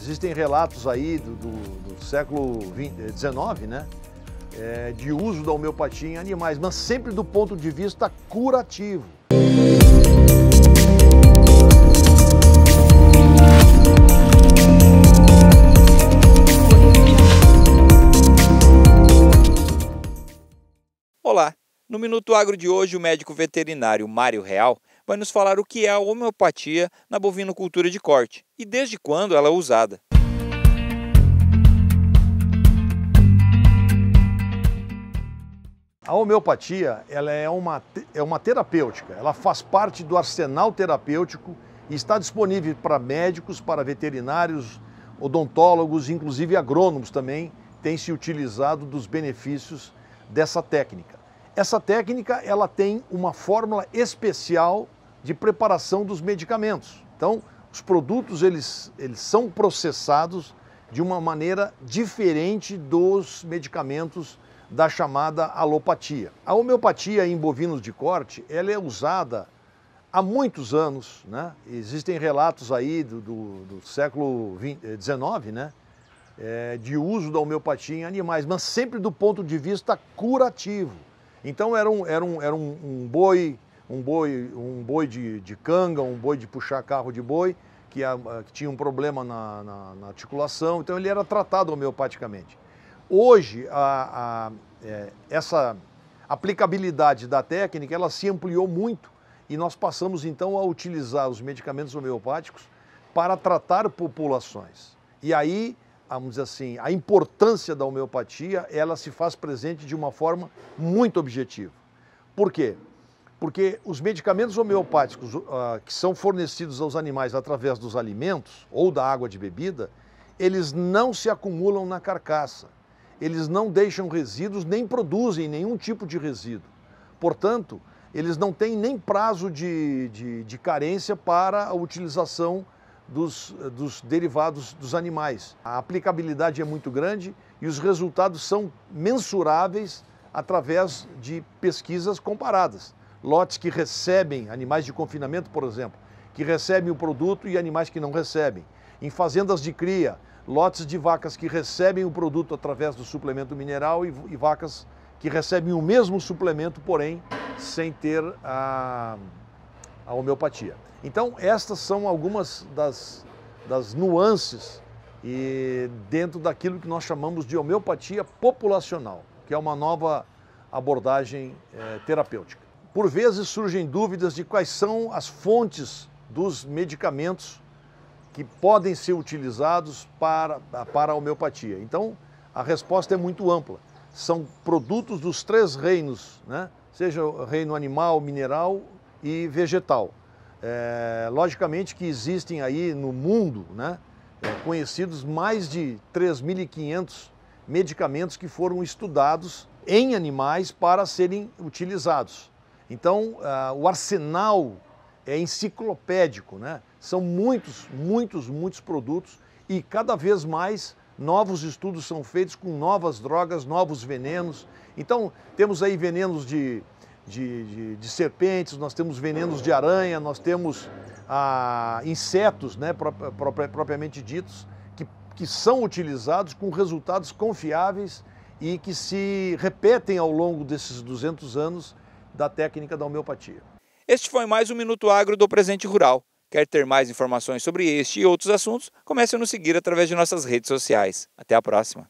existem relatos aí do, do, do século XIX, eh, né? É, de uso da homeopatia em animais, mas sempre do ponto de vista curativo. No Minuto Agro de hoje, o médico veterinário Mário Real vai nos falar o que é a homeopatia na bovinocultura de corte e desde quando ela é usada. A homeopatia ela é, uma, é uma terapêutica, ela faz parte do arsenal terapêutico e está disponível para médicos, para veterinários, odontólogos, inclusive agrônomos também, têm se utilizado dos benefícios dessa técnica. Essa técnica ela tem uma fórmula especial de preparação dos medicamentos. Então, os produtos eles, eles são processados de uma maneira diferente dos medicamentos da chamada alopatia. A homeopatia em bovinos de corte ela é usada há muitos anos, né? Existem relatos aí do, do, do século XIX, eh, né? É, de uso da homeopatia em animais, mas sempre do ponto de vista curativo. Então era um, era um, era um, um boi, um boi, um boi de, de canga, um boi de puxar carro de boi, que, a, que tinha um problema na, na, na, articulação, então ele era tratado homeopaticamente. Hoje, a, a, é, essa aplicabilidade da técnica, ela se ampliou muito e nós passamos então a utilizar os medicamentos homeopáticos para tratar populações. E aí vamos dizer assim, a importância da homeopatia, ela se faz presente de uma forma muito objetiva. Por quê? Porque os medicamentos homeopáticos uh, que são fornecidos aos animais através dos alimentos ou da água de bebida, eles não se acumulam na carcaça. Eles não deixam resíduos nem produzem nenhum tipo de resíduo. Portanto, eles não têm nem prazo de, de, de carência para a utilização dos, eh, dos derivados dos animais. A aplicabilidade é muito grande e os resultados são mensuráveis através de pesquisas comparadas. Lotes que recebem animais de confinamento, por exemplo, que recebem o produto e animais que não recebem. Em fazendas de cria, lotes de vacas que recebem o produto através do suplemento mineral e, e vacas que recebem o mesmo suplemento, porém, sem ter a. Ah, a homeopatia. Então, estas são algumas das, das nuances e dentro daquilo que nós chamamos de homeopatia populacional, que é uma nova abordagem é, terapêutica. Por vezes surgem dúvidas de quais são as fontes dos medicamentos que podem ser utilizados para, para a homeopatia. Então, a resposta é muito ampla. São produtos dos três reinos, né? seja o reino animal, mineral e vegetal. É, logicamente que existem aí no mundo né, é, conhecidos mais de 3.500 medicamentos que foram estudados em animais para serem utilizados. Então, é, o arsenal é enciclopédico, né? São muitos, muitos, muitos produtos e cada vez mais novos estudos são feitos com novas drogas, novos venenos. Então, temos aí venenos de de, de, de serpentes, nós temos venenos de aranha, nós temos ah, insetos, né, propriamente ditos, que, que são utilizados com resultados confiáveis e que se repetem ao longo desses 200 anos da técnica da homeopatia. Este foi mais um Minuto Agro do Presente Rural. Quer ter mais informações sobre este e outros assuntos? Comece a nos seguir através de nossas redes sociais. Até a próxima!